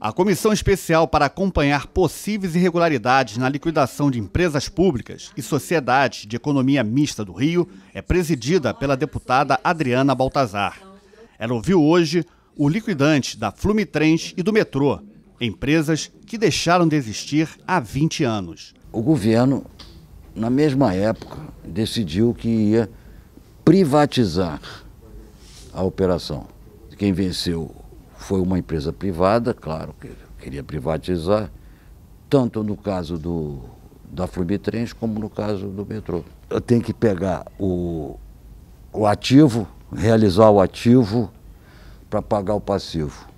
A comissão especial para acompanhar possíveis irregularidades na liquidação de empresas públicas e sociedades de economia mista do Rio é presidida pela deputada Adriana Baltazar. Ela ouviu hoje o liquidante da Flumitrens e do metrô, empresas que deixaram de existir há 20 anos. O governo, na mesma época, decidiu que ia privatizar a operação. Quem venceu foi uma empresa privada, claro, que queria privatizar, tanto no caso do, da Flumitrens como no caso do metrô. Eu tenho que pegar o, o ativo, realizar o ativo para pagar o passivo.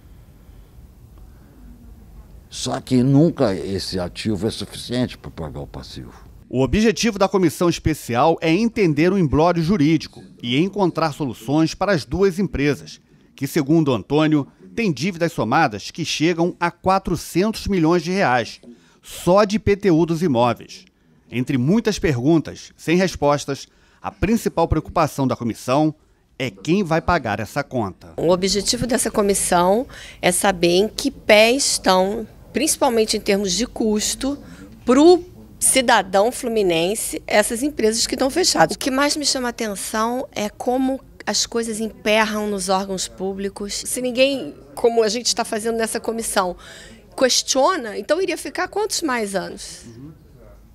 Só que nunca esse ativo é suficiente para pagar o passivo. O objetivo da comissão especial é entender o embrólio jurídico e encontrar soluções para as duas empresas, que, segundo Antônio, têm dívidas somadas que chegam a 400 milhões de reais, só de PTU dos imóveis. Entre muitas perguntas sem respostas, a principal preocupação da comissão é quem vai pagar essa conta. O objetivo dessa comissão é saber em que pé estão, principalmente em termos de custo, para o cidadão fluminense essas empresas que estão fechadas. O que mais me chama atenção é como as coisas emperram nos órgãos públicos. Se ninguém, como a gente está fazendo nessa comissão, questiona, então iria ficar quantos mais anos? Uhum.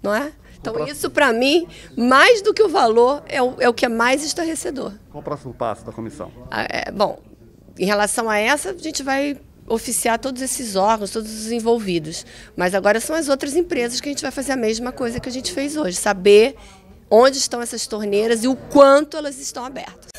Não é? Então, isso para mim, mais do que o valor, é o, é o que é mais estarrecedor. Qual o próximo passo da comissão? Ah, é, bom, em relação a essa, a gente vai oficiar todos esses órgãos, todos os envolvidos. Mas agora são as outras empresas que a gente vai fazer a mesma coisa que a gente fez hoje, saber onde estão essas torneiras e o quanto elas estão abertas.